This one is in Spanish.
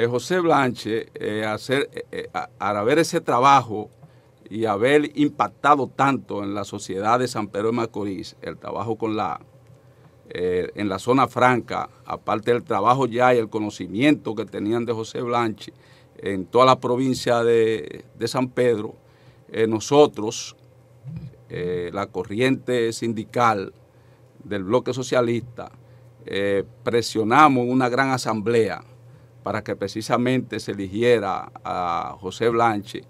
Eh, José Blanche, eh, hacer, eh, a, al haber ese trabajo y haber impactado tanto en la sociedad de San Pedro de Macorís, el trabajo con la, en la zona franca, aparte del trabajo ya y el conocimiento que tenían de José Blanche en toda la provincia de San Pedro, nosotros, la corriente sindical del bloque socialista, presionamos una gran asamblea para que precisamente se eligiera a José Blanche